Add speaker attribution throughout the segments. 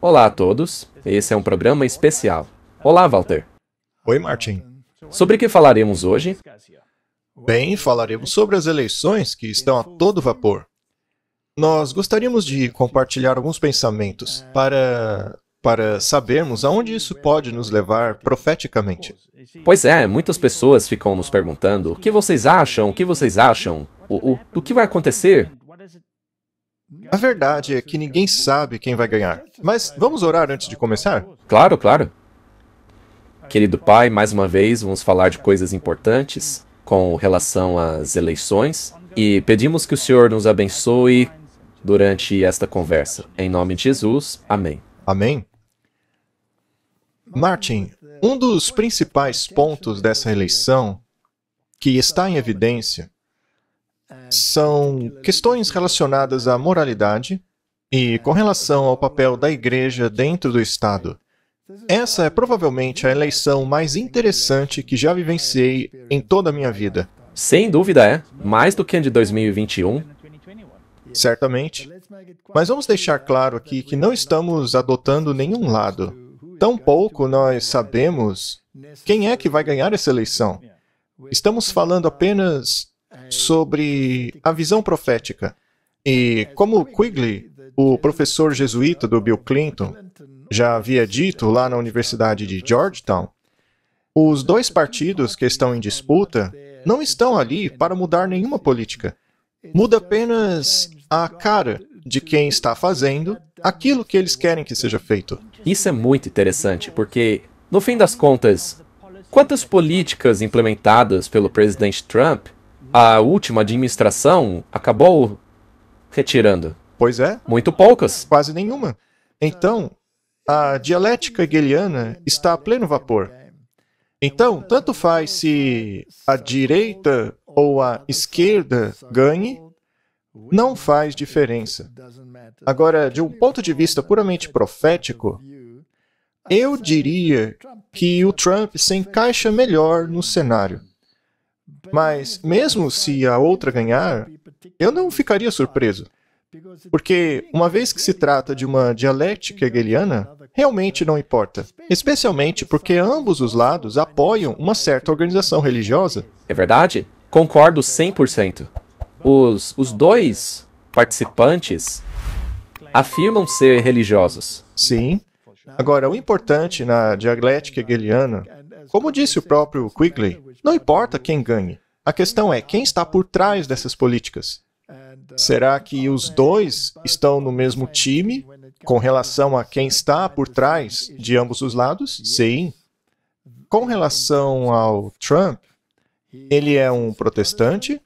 Speaker 1: Olá a todos, esse é um programa especial. Olá, Walter. Oi, Martin. Sobre o que falaremos hoje? Bem, falaremos sobre as eleições que
Speaker 2: estão a todo vapor. Nós gostaríamos de compartilhar alguns pensamentos
Speaker 1: para para sabermos aonde isso pode nos levar profeticamente. Pois é, muitas pessoas ficam nos perguntando: o que vocês acham? O que vocês acham? O, o, o que vai acontecer? A verdade é que ninguém sabe quem vai ganhar. Mas vamos orar antes de começar? Claro, claro. Querido Pai, mais uma vez vamos falar de coisas importantes com relação às eleições e pedimos que o Senhor nos abençoe durante esta conversa. Em nome de Jesus, amém. Amém.
Speaker 2: Martin, um dos principais pontos dessa eleição que está em evidência são questões relacionadas à moralidade e com relação ao papel da igreja dentro do Estado. Essa é provavelmente a eleição mais interessante que já vivenciei em toda a minha vida. Sem dúvida é. Mais do que a de 2021, certamente. Mas vamos deixar claro aqui que não estamos adotando nenhum lado. Tampouco nós sabemos quem é que vai ganhar essa eleição. Estamos falando apenas sobre a visão profética. E como Quigley, o professor jesuíta do Bill Clinton, já havia dito lá na Universidade de Georgetown, os dois partidos que estão em disputa não estão ali para mudar nenhuma política. Muda apenas a cara de quem está fazendo aquilo que eles querem
Speaker 1: que seja feito. Isso é muito interessante, porque, no fim das contas, quantas políticas implementadas pelo presidente Trump a última administração acabou retirando? Pois
Speaker 2: é. Muito poucas. Quase nenhuma. Então, a dialética hegeliana está a pleno vapor. Então, tanto faz se a direita ou a esquerda ganhe, não faz diferença. Agora, de um ponto de vista puramente profético, eu diria que o Trump se encaixa melhor no cenário. Mas, mesmo se a outra ganhar, eu não ficaria surpreso. Porque, uma vez que se trata de uma dialética hegeliana, realmente não importa. Especialmente porque ambos os lados apoiam
Speaker 1: uma certa organização religiosa. É verdade? Concordo 100%. Os, os dois participantes afirmam ser religiosos.
Speaker 2: Sim. Agora, o importante na dialética hegeliana, como disse o próprio Quigley, não importa quem ganhe. A questão é quem está por trás dessas políticas. Será que os dois estão no mesmo time com relação a quem está por trás de ambos os lados? Sim. Com relação ao Trump, ele é um protestante,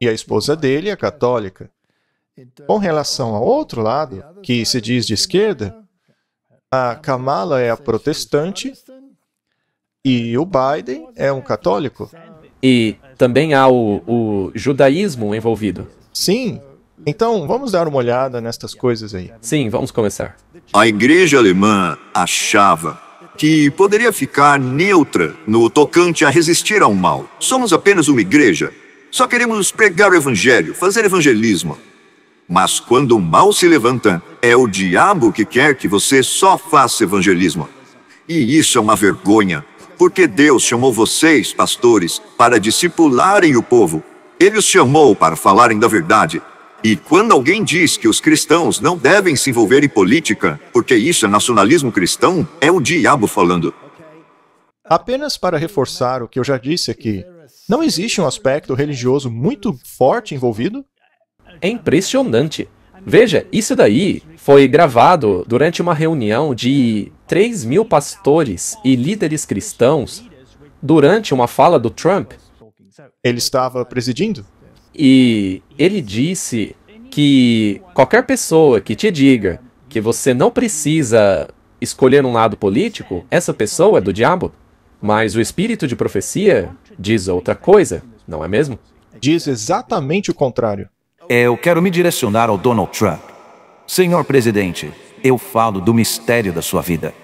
Speaker 2: e a esposa dele é católica. Então, com relação ao outro lado, que se diz de esquerda, a Kamala é a protestante e o Biden
Speaker 1: é um católico. E também há o, o judaísmo envolvido. Sim. Então, vamos dar uma olhada nestas coisas aí. Sim, vamos começar. A
Speaker 3: igreja alemã achava que poderia ficar neutra no tocante a resistir ao mal. Somos apenas uma igreja, só queremos pregar o evangelho, fazer evangelismo. Mas quando o mal se levanta, é o diabo que quer que você só faça evangelismo. E isso é uma vergonha, porque Deus chamou vocês, pastores, para discipularem o povo. Ele os chamou para falarem da verdade. E quando alguém diz que os cristãos não devem se envolver em política, porque isso é nacionalismo cristão, é o diabo falando.
Speaker 2: Apenas para reforçar o que eu já disse aqui, não existe um aspecto religioso muito forte envolvido?
Speaker 1: É impressionante. Veja, isso daí foi gravado durante uma reunião de 3 mil pastores e líderes cristãos durante uma fala do Trump. Ele estava presidindo? E ele disse que qualquer pessoa que te diga que você não precisa escolher um lado político, essa pessoa é do diabo. Mas o espírito de profecia diz outra coisa, não é mesmo? Diz exatamente o contrário. É, eu quero me direcionar ao Donald Trump. Senhor presidente, eu falo
Speaker 4: do mistério da sua vida.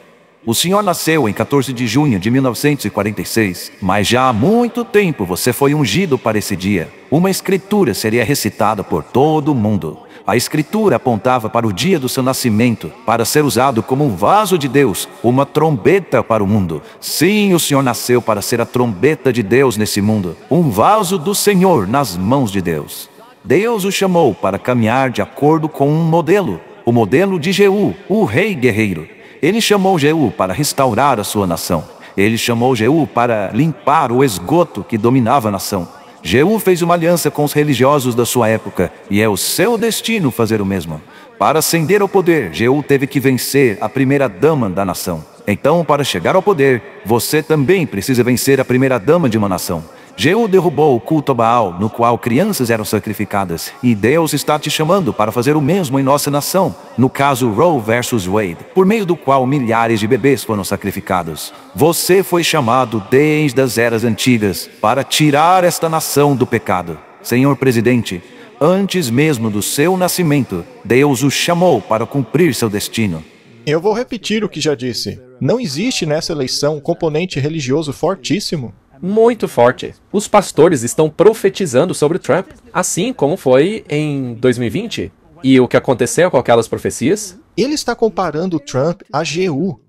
Speaker 4: O senhor nasceu em 14 de junho de 1946, mas já há muito tempo você foi ungido para esse dia. Uma escritura seria recitada por todo o mundo. A Escritura apontava para o dia do seu nascimento, para ser usado como um vaso de Deus, uma trombeta para o mundo. Sim, o Senhor nasceu para ser a trombeta de Deus nesse mundo, um vaso do Senhor nas mãos de Deus. Deus o chamou para caminhar de acordo com um modelo, o modelo de Jeú, o rei guerreiro. Ele chamou Jeú para restaurar a sua nação. Ele chamou Jeú para limpar o esgoto que dominava a nação. Jeú fez uma aliança com os religiosos da sua época, e é o seu destino fazer o mesmo. Para ascender ao poder, Jeú teve que vencer a primeira dama da nação. Então, para chegar ao poder, você também precisa vencer a primeira dama de uma nação. Jeú derrubou o culto a Baal, no qual crianças eram sacrificadas, e Deus está te chamando para fazer o mesmo em nossa nação, no caso Roe versus Wade, por meio do qual milhares de bebês foram sacrificados. Você foi chamado desde as eras antigas para tirar esta nação do pecado. Senhor presidente,
Speaker 2: antes mesmo do seu nascimento, Deus o chamou para cumprir seu destino. Eu vou repetir o que já disse. Não existe nessa eleição um componente religioso fortíssimo
Speaker 1: muito forte. Os pastores estão profetizando sobre Trump, assim como foi em 2020. E o que aconteceu com aquelas profecias? Ele está comparando
Speaker 2: Trump a GU.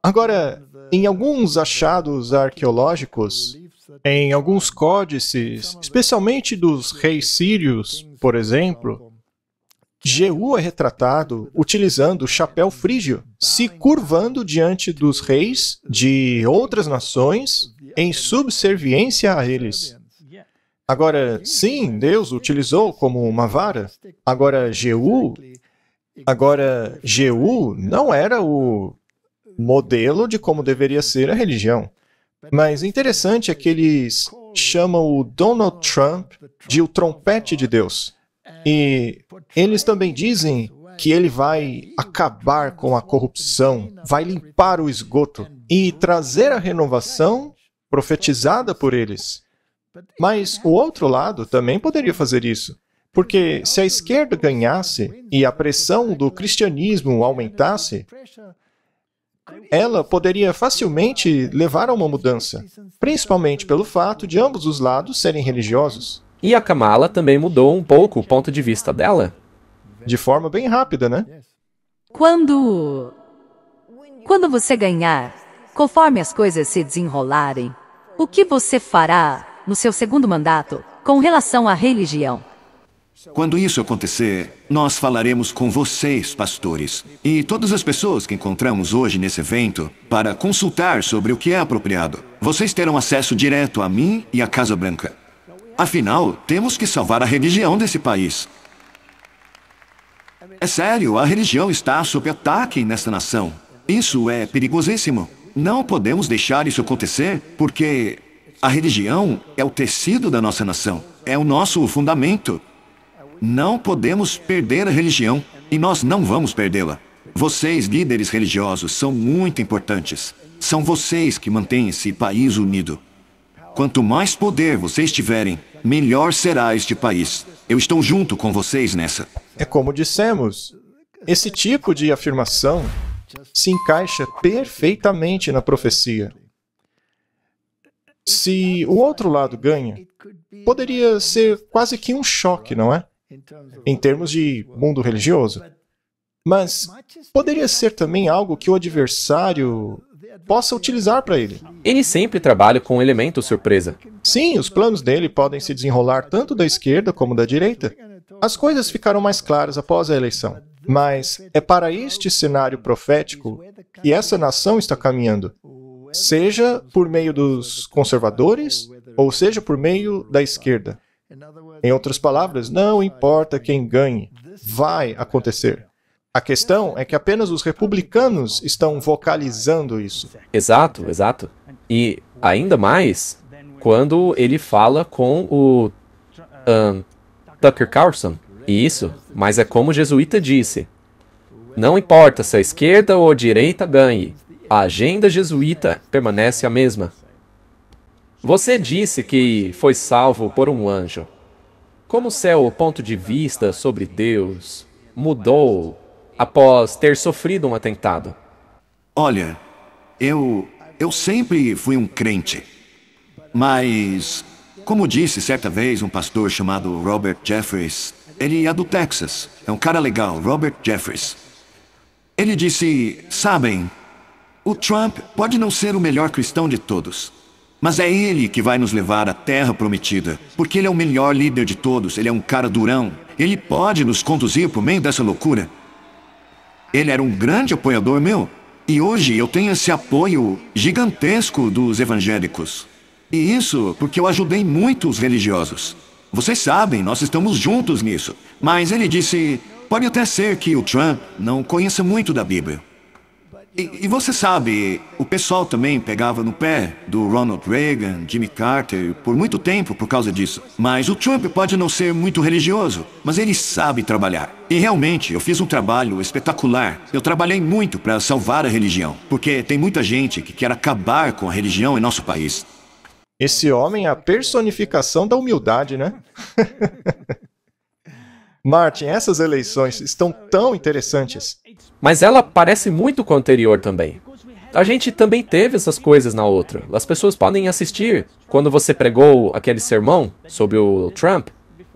Speaker 2: Agora, em alguns achados arqueológicos, em alguns códices, especialmente dos reis sírios, por exemplo, Jeú é retratado utilizando o chapéu frígio, se curvando diante dos reis de outras nações em subserviência a eles. Agora, sim, Deus utilizou como uma vara. Agora, Jeú, agora Jeú não era o modelo de como deveria ser a religião. Mas interessante é que eles chamam o Donald Trump de o trompete de Deus. E eles também dizem que ele vai acabar com a corrupção, vai limpar o esgoto e trazer a renovação profetizada por eles. Mas o outro lado também poderia fazer isso. Porque se a esquerda ganhasse e a pressão do cristianismo aumentasse, ela poderia facilmente levar a uma mudança, principalmente pelo fato de ambos os lados serem religiosos. E a Kamala
Speaker 1: também mudou um pouco o ponto de vista dela. De forma bem rápida, né?
Speaker 5: Quando. Quando você ganhar, conforme as coisas se desenrolarem, o que você fará no seu segundo mandato com relação à religião?
Speaker 3: Quando isso acontecer, nós falaremos com vocês, pastores, e todas as pessoas que encontramos hoje nesse evento, para consultar sobre o que é apropriado. Vocês terão acesso direto a mim e à Casa Branca. Afinal, temos que salvar a religião desse país. É sério, a religião está sob ataque nesta nação. Isso é perigosíssimo. Não podemos deixar isso acontecer, porque a religião é o tecido da nossa nação, é o nosso fundamento. Não podemos perder a religião e nós não vamos perdê-la. Vocês, líderes religiosos, são muito importantes. São vocês que mantêm esse país unido. Quanto mais poder vocês tiverem, melhor será este país. Eu estou junto com vocês nessa. É como dissemos, esse tipo
Speaker 2: de afirmação se encaixa perfeitamente na profecia. Se o outro lado ganha, poderia ser quase que um choque, não é? Em termos de mundo religioso. Mas poderia ser também algo que o adversário possa utilizar para ele. Ele sempre trabalha com um elemento surpresa. Sim, os planos dele podem se desenrolar tanto da esquerda como da direita. As coisas ficaram mais claras após a eleição. Mas é para este cenário profético que essa nação está caminhando, seja por meio dos conservadores ou seja por meio da esquerda. Em outras palavras, não importa quem ganhe, vai acontecer. A questão é que
Speaker 1: apenas os republicanos estão vocalizando isso. Exato, exato. E ainda mais quando ele fala com o um, Tucker Carlson. E isso, mas é como o jesuíta disse: não importa se a esquerda ou a direita ganhe, a agenda jesuíta permanece a mesma. Você disse que foi salvo por um anjo. Como o seu ponto de vista sobre Deus mudou após ter sofrido um atentado. Olha, eu. Eu sempre fui um
Speaker 3: crente. Mas. Como disse certa vez um pastor chamado Robert Jeffries, ele é do Texas. É um cara legal, Robert Jeffries. Ele disse: Sabem, o Trump pode não ser o melhor cristão de todos, mas é ele que vai nos levar à terra prometida, porque ele é o melhor líder de todos, ele é um cara durão. Ele pode nos conduzir por meio dessa loucura. Ele era um grande apoiador meu. E hoje eu tenho esse apoio gigantesco dos evangélicos. E isso porque eu ajudei muitos religiosos. Vocês sabem, nós estamos juntos nisso. Mas ele disse: pode até ser que o Trump não conheça muito da Bíblia. E, e, você sabe, o pessoal também pegava no pé do Ronald Reagan, Jimmy Carter, por muito tempo por causa disso. Mas o Trump pode não ser muito religioso, mas ele sabe trabalhar. E realmente, eu fiz um trabalho espetacular. Eu trabalhei muito para salvar a religião, porque tem muita gente que quer acabar com a religião em nosso país.
Speaker 2: Esse homem é a personificação da humildade, né?
Speaker 1: Martin, essas eleições estão tão interessantes. Mas ela parece muito com a anterior também. A gente também teve essas coisas na outra. As pessoas podem assistir quando você pregou aquele sermão sobre o Trump.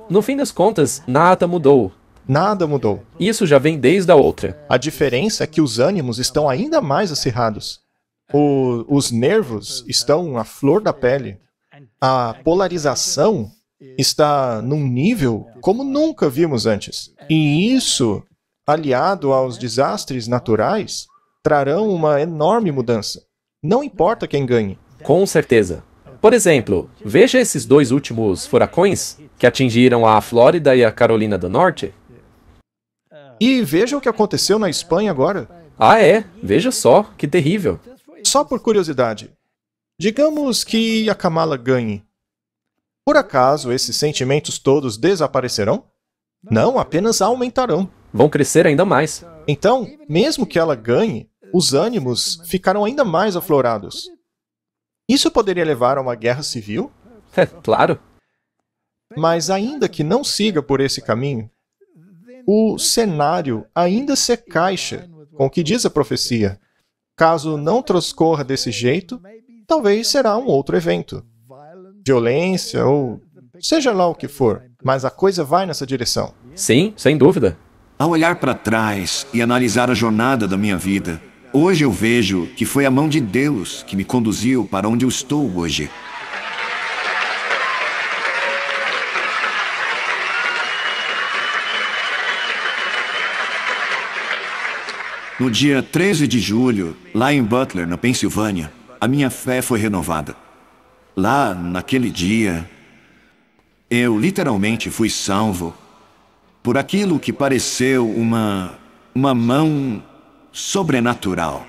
Speaker 1: No fim das contas, nada mudou. Nada mudou. Isso já vem desde a outra. A diferença
Speaker 2: é que os ânimos estão ainda mais acirrados. O, os nervos estão à flor da pele. A polarização está num nível como nunca vimos antes. E isso aliado aos né? desastres
Speaker 1: naturais, trarão uma enorme mudança. Não importa quem ganhe. Com certeza. Por exemplo, veja esses dois últimos furacões que atingiram a Flórida e a Carolina do Norte. E veja o que aconteceu na Espanha agora. Ah, é? Veja só, que terrível. Só por curiosidade,
Speaker 2: digamos que a Kamala ganhe. Por acaso esses sentimentos todos desaparecerão? Não, apenas aumentarão vão crescer ainda mais. Então, mesmo que ela ganhe, os ânimos ficaram ainda mais aflorados. Isso poderia levar a uma guerra civil? É claro. Mas, ainda que não siga por esse caminho, o cenário ainda se caixa com o que diz a profecia. Caso não transcorra desse jeito, talvez será um outro evento violência ou seja lá o que for, mas a coisa vai nessa direção.
Speaker 3: Sim, sem dúvida. Ao olhar para trás e analisar a jornada da minha vida, hoje eu vejo que foi a mão de Deus que me conduziu para onde eu estou hoje. No dia 13 de julho, lá em Butler, na Pensilvânia, a minha fé foi renovada. Lá, naquele dia, eu literalmente fui salvo por aquilo que pareceu uma. uma mão sobrenatural.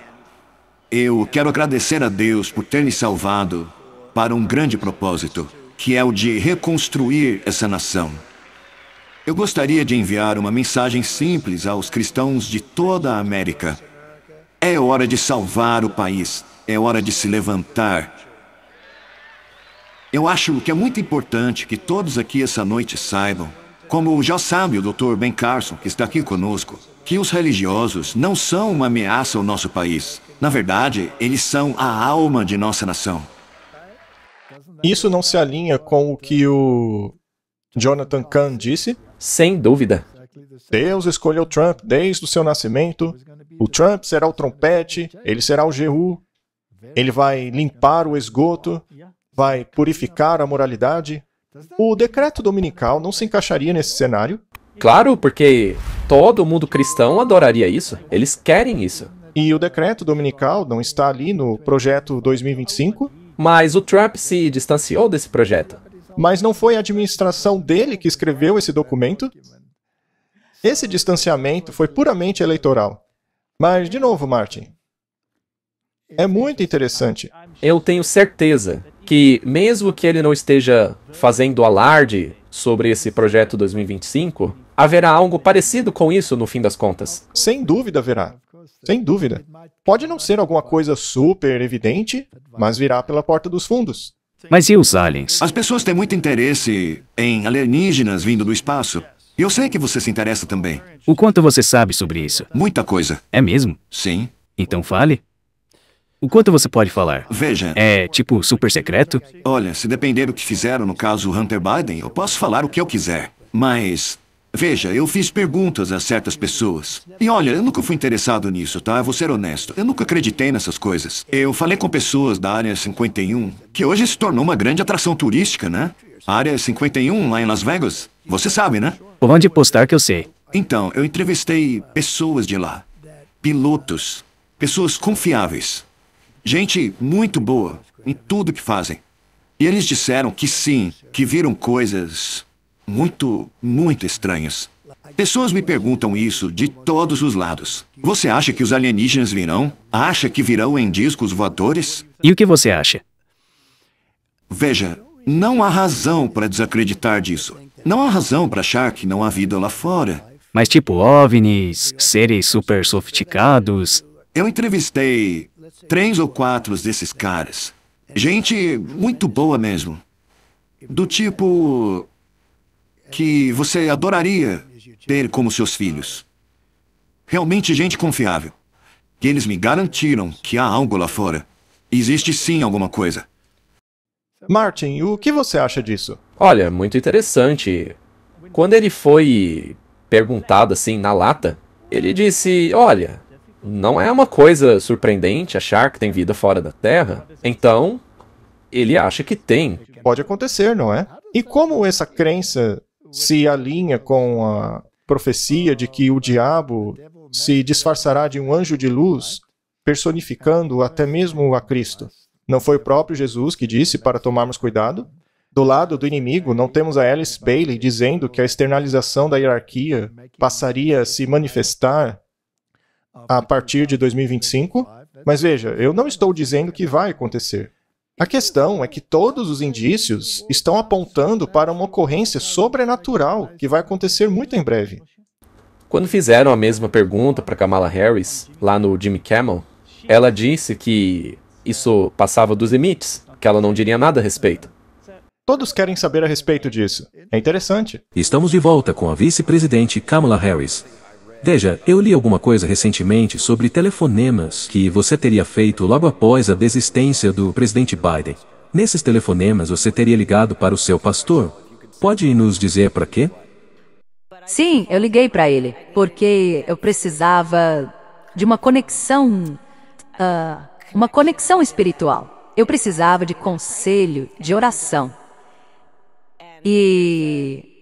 Speaker 3: Eu quero agradecer a Deus por ter me salvado para um grande propósito, que é o de reconstruir essa nação. Eu gostaria de enviar uma mensagem simples aos cristãos de toda a América. É hora de salvar o país, é hora de se levantar. Eu acho que é muito importante que todos aqui essa noite saibam como já sabe o Dr. Ben Carson, que está aqui conosco, que os religiosos não são uma ameaça ao nosso país. Na verdade, eles são a alma de nossa nação.
Speaker 2: Isso não se alinha com o que o Jonathan Kahn disse? Sem dúvida. Deus escolheu Trump desde o seu nascimento. O Trump será o trompete, ele será o Jeú. Ele vai limpar o esgoto, vai purificar a moralidade. O decreto dominical não se encaixaria nesse cenário? Claro, porque todo mundo cristão adoraria isso. Eles querem isso. E o decreto dominical não está ali no projeto 2025? Mas o Trump se distanciou desse projeto. Mas não foi a administração dele que escreveu esse documento? Esse distanciamento foi puramente eleitoral. Mas, de novo, Martin, é muito interessante.
Speaker 1: Eu tenho certeza que, mesmo que ele não esteja fazendo alarde sobre esse projeto 2025, haverá algo parecido com isso no fim das contas. Sem dúvida haverá. Sem dúvida. Pode não ser alguma coisa super evidente, mas virá pela porta
Speaker 3: dos fundos. Mas e os aliens? As pessoas têm muito interesse em alienígenas vindo do espaço. E eu sei que você se interessa também. O quanto você sabe sobre isso? Muita coisa. É mesmo? Sim. Então fale. O quanto você pode falar? Veja. É tipo super secreto? Olha, se depender do que fizeram no caso Hunter Biden, eu posso falar o que eu quiser. Mas Veja, eu fiz perguntas a certas pessoas. E olha, eu nunca fui interessado nisso, tá? vou ser honesto. Eu nunca acreditei nessas coisas. Eu falei com pessoas da Área 51, que hoje se tornou uma grande atração turística, né? Área 51, lá em Las Vegas. Você sabe, né? Onde postar que eu sei. Então, eu entrevistei pessoas de lá. Pilotos. Pessoas confiáveis. Gente muito boa em tudo que fazem. E eles disseram que sim, que viram coisas muito, muito estranhas. Pessoas me perguntam isso de todos os lados. Você acha que os alienígenas virão? Acha que virão em discos voadores? E o que você acha? Veja, não há razão para desacreditar disso. Não há razão para achar que não há vida lá fora. Mas tipo OVNIs, seres super sofisticados... Eu entrevistei três ou quatro desses caras. Gente muito boa mesmo. Do tipo que você adoraria ter como seus filhos. Realmente gente confiável. E eles me garantiram que há algo lá fora. Existe sim alguma coisa.
Speaker 1: Martin, o que você acha disso? Olha, muito interessante. Quando ele foi perguntado assim na lata, ele disse: Olha, não é uma coisa surpreendente achar que tem vida fora da Terra. Então, ele acha que tem. Pode acontecer, não é? E como essa crença se
Speaker 2: alinha com a profecia de que o diabo se disfarçará de um anjo de luz, personificando até mesmo a Cristo? Não foi o próprio Jesus que disse para tomarmos cuidado? Do lado do inimigo, não temos a Alice Bailey dizendo que a externalização da hierarquia passaria a se manifestar a partir de 2025. Mas veja, eu não estou dizendo que vai acontecer. A questão é que todos os indícios estão apontando para uma ocorrência sobrenatural que vai acontecer muito em breve.
Speaker 1: Quando fizeram a mesma pergunta para Kamala Harris, lá no Jimmy Kimmel, ela disse que isso passava dos limites, que ela não diria nada a respeito. Todos querem saber a respeito disso. É interessante. Estamos de volta com a vice-presidente Kamala Harris. Veja, eu li alguma coisa recentemente sobre telefonemas que você teria feito logo após a desistência do presidente Biden. Nesses telefonemas você teria ligado para o seu pastor? Pode nos dizer para quê?
Speaker 5: Sim, eu liguei para ele, porque eu precisava de uma conexão. Uh, uma conexão espiritual. Eu precisava de conselho, de oração. E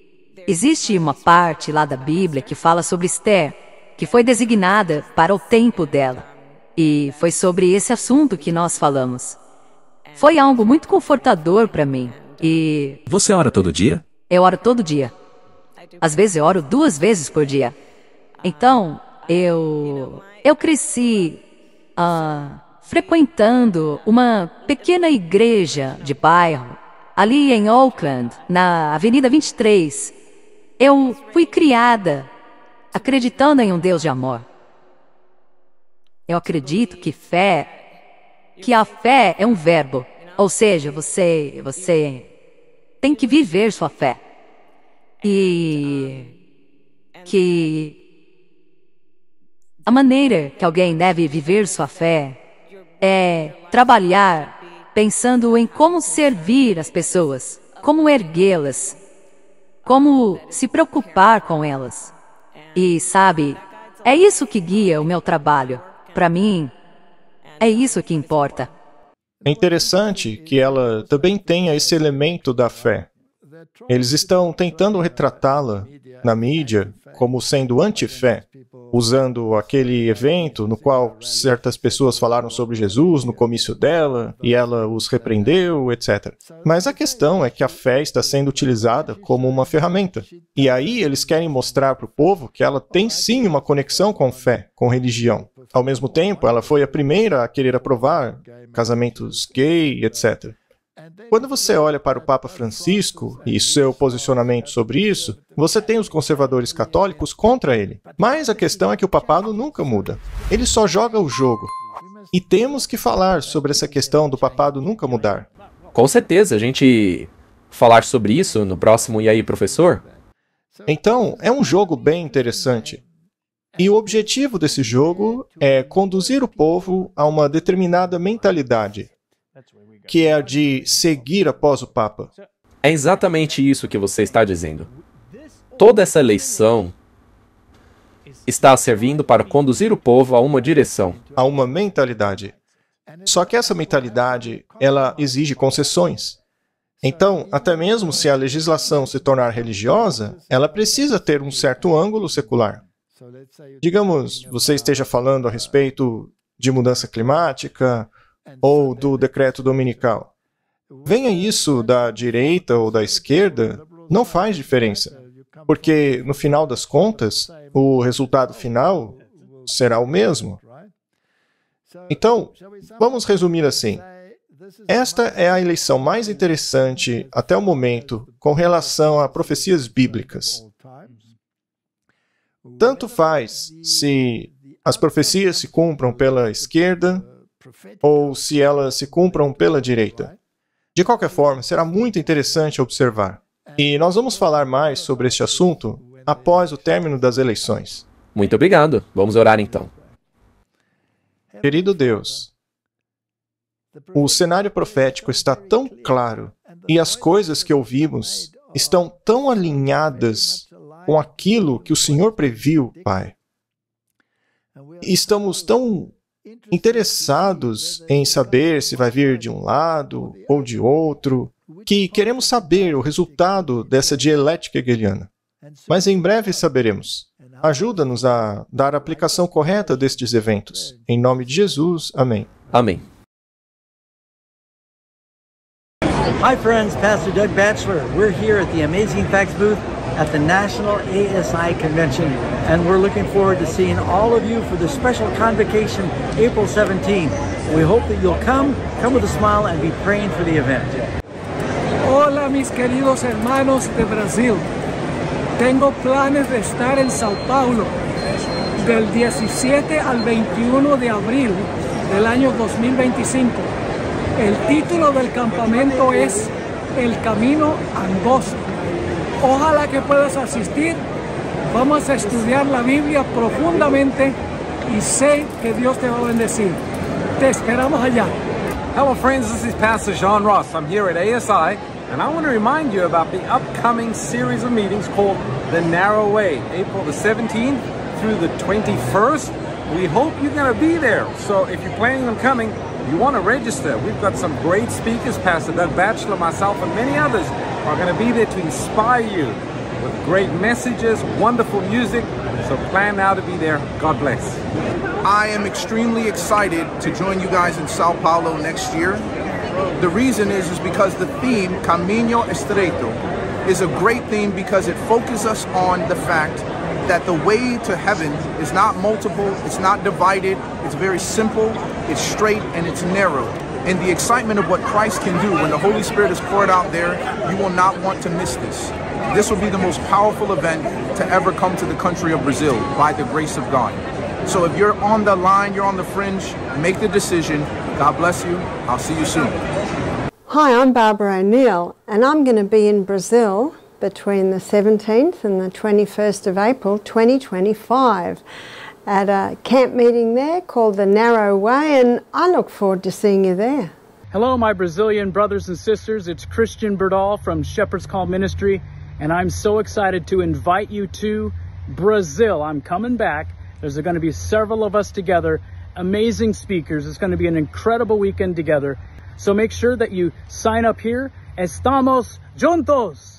Speaker 5: Existe uma parte lá da Bíblia que fala sobre Esther, que foi designada para o tempo dela. E foi sobre esse assunto que nós falamos. Foi algo muito confortador para mim. E.
Speaker 4: Você ora todo dia?
Speaker 5: Eu oro todo dia. Às vezes eu oro duas vezes por dia. Então, eu. Eu cresci. Uh, frequentando uma pequena igreja de bairro, ali em Oakland, na Avenida 23, eu fui criada acreditando em um Deus de amor. Eu acredito que fé, que a fé é um verbo, ou seja, você, você tem que viver sua fé. E que a maneira que alguém deve viver sua fé é trabalhar pensando em como servir as pessoas, como erguê-las, como se preocupar com elas. E sabe, é isso que guia o meu trabalho. Para mim, é isso que importa.
Speaker 2: É interessante que ela também tenha esse elemento da fé. Eles estão tentando retratá-la na mídia como sendo anti-fé, usando aquele evento no qual certas pessoas falaram sobre Jesus no comício dela e ela os repreendeu, etc. Mas a questão é que a fé está sendo utilizada como uma ferramenta. E aí eles querem mostrar para o povo que ela tem sim uma conexão com fé, com religião. Ao mesmo tempo, ela foi a primeira a querer aprovar casamentos gay, etc. Quando você olha para o Papa Francisco e seu posicionamento sobre isso, você tem os conservadores católicos contra ele. Mas a questão é que o papado nunca muda. Ele só joga o jogo. E temos que falar sobre essa questão do papado nunca mudar.
Speaker 1: Com certeza, a gente falar sobre isso no próximo E aí, professor? Então, é um jogo bem interessante. E o objetivo desse jogo
Speaker 2: é conduzir o povo a uma determinada mentalidade que é a de
Speaker 1: seguir após o Papa. É exatamente isso que você está dizendo. Toda essa eleição está servindo para conduzir o povo a uma direção, a uma mentalidade. Só que essa mentalidade, ela exige
Speaker 2: concessões. Então, até mesmo se a legislação se tornar religiosa, ela precisa ter um certo ângulo secular. Digamos, você esteja falando a respeito de mudança climática, ou do decreto dominical. Venha isso da direita ou da esquerda, não faz diferença, porque no final das contas, o resultado final será o mesmo. Então, vamos resumir assim. Esta é a eleição mais interessante até o momento com relação a profecias bíblicas. Tanto faz se as profecias se cumpram pela esquerda ou se elas se cumpram pela direita. De qualquer forma, será muito interessante observar. E nós vamos falar mais sobre este assunto após o término das eleições. Muito obrigado. Vamos orar então. Querido Deus, o cenário profético está tão claro e as coisas que ouvimos estão tão alinhadas com aquilo que o Senhor previu, Pai. E estamos tão interessados em saber se vai vir de um lado ou de outro, que queremos saber o resultado dessa dialética hegeliana. Mas em breve saberemos. Ajuda-nos a dar a aplicação correta destes eventos. Em nome de Jesus, amém. Amém.
Speaker 4: Hi friends, Pastor Doug Batchelor. We're here at the Amazing Facts booth at the National ASI Convention, and we're looking forward to seeing all of you for the special convocation April 17. We hope that you'll come, come with a smile, and be praying for the event. Hola, mis queridos hermanos de Brasil. Tengo planes de estar en Sao Paulo del 17 al 21 de abril del año 2025. El título del campamento es El Camino Angosto. Ojalá que puedas asistir. Vamos a estudiar la Biblia profundamente y sé que
Speaker 1: Dios te va a bendecir. Te esperamos allá. Hello friends, this is Pastor John Ross. I'm here at ASI and I want to remind you about the upcoming series of meetings called The Narrow Way, April the 17th through the 21st. We hope you're going
Speaker 4: to be there. So if you're planning on coming, you want to register. We've got some great speakers, Pastor Doug Batchelor, myself, and many others are going to be there to inspire you with great messages, wonderful music. So plan now to be there. God bless. I am extremely excited to join you guys in Sao Paulo next year. The reason is, is because the theme, Camino Estreito, is a great theme because it focuses us on the fact that the way to heaven is not multiple, it's not divided, it's very simple, it's straight and it's narrow. And the excitement of what Christ can do when the Holy Spirit is poured out there, you will not want to miss this. This will be the most powerful event to ever come to the country of Brazil by the grace of God. So if you're on the line, you're on the fringe, make the decision. God bless you. I'll see you soon.
Speaker 2: Hi, I'm Barbara O'Neill, and I'm going to be in Brazil between the 17th and the 21st of April 2025 at a camp meeting there called the Narrow Way, and I look forward to seeing you there.
Speaker 5: Hello, my Brazilian brothers and sisters. It's Christian Berdal from Shepherd's Call Ministry, and I'm so excited to invite you to Brazil. I'm coming back. There's going to be several of us together, amazing speakers. It's going to be an incredible weekend together. So make sure that you sign up here. Estamos juntos!